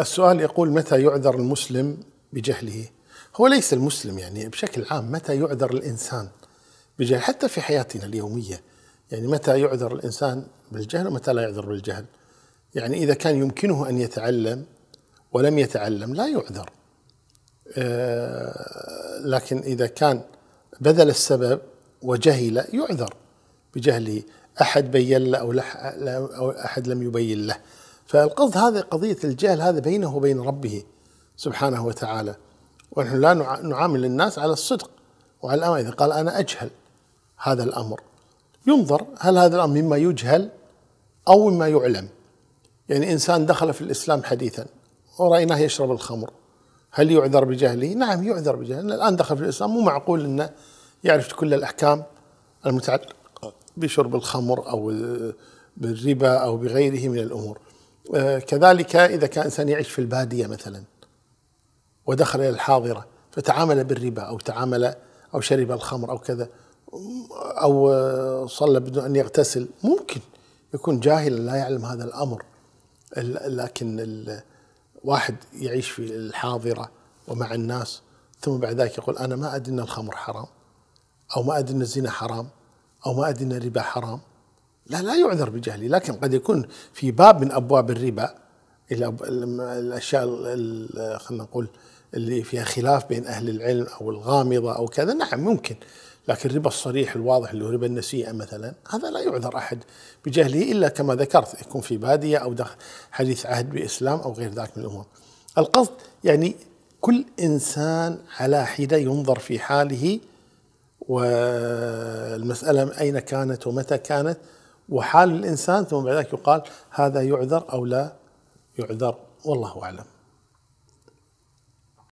السؤال يقول متى يعذر المسلم بجهله؟ هو ليس المسلم يعني بشكل عام متى يعذر الانسان بجهل حتى في حياتنا اليوميه يعني متى يعذر الانسان بالجهل ومتى لا يعذر بالجهل؟ يعني اذا كان يمكنه ان يتعلم ولم يتعلم لا يعذر. آه، لكن اذا كان بذل السبب وجهل يعذر بجهله، احد بين له او احد لم يبين له. فالقصد هذا قضية الجهل هذا بينه وبين ربه سبحانه وتعالى ونحن لا نعامل الناس على الصدق وعلى الأمر إذا قال أنا أجهل هذا الأمر ينظر هل هذا الأمر مما يجهل أو مما يعلم يعني إنسان دخل في الإسلام حديثا ورأيناه يشرب الخمر هل يعذر بجهله؟ نعم يعذر بجهله الآن دخل في الإسلام مو معقول أنه يعرف كل الأحكام المتعلقة بشرب الخمر أو بالربا أو بغيره من الأمور آه، كذلك إذا كان إنسان يعيش في البادية مثلا ودخل إلى الحاضرة فتعامل بالربا أو تعامل أو شرب الخمر أو كذا أو صلى بدون أن يغتسل ممكن يكون جاهلا لا يعلم هذا الأمر لكن الواحد يعيش في الحاضرة ومع الناس ثم بعد ذلك يقول أنا ما أدري أن الخمر حرام أو ما أدري أن الزنا حرام أو ما أدري أن الربا حرام لا لا يعذر بجهله لكن قد يكون في باب من ابواب الربا الاشياء خلينا نقول اللي فيها خلاف بين اهل العلم او الغامضه او كذا نعم ممكن لكن الربا الصريح الواضح اللي هو ربا النسيئه مثلا هذا لا يعذر احد بجهله الا كما ذكرت يكون في باديه او حديث عهد باسلام او غير ذلك من الامور. القصد يعني كل انسان على حده ينظر في حاله والمساله اين كانت ومتى كانت وحال الإنسان ثم بعد ذلك يقال هذا يعذر أو لا يعذر والله أعلم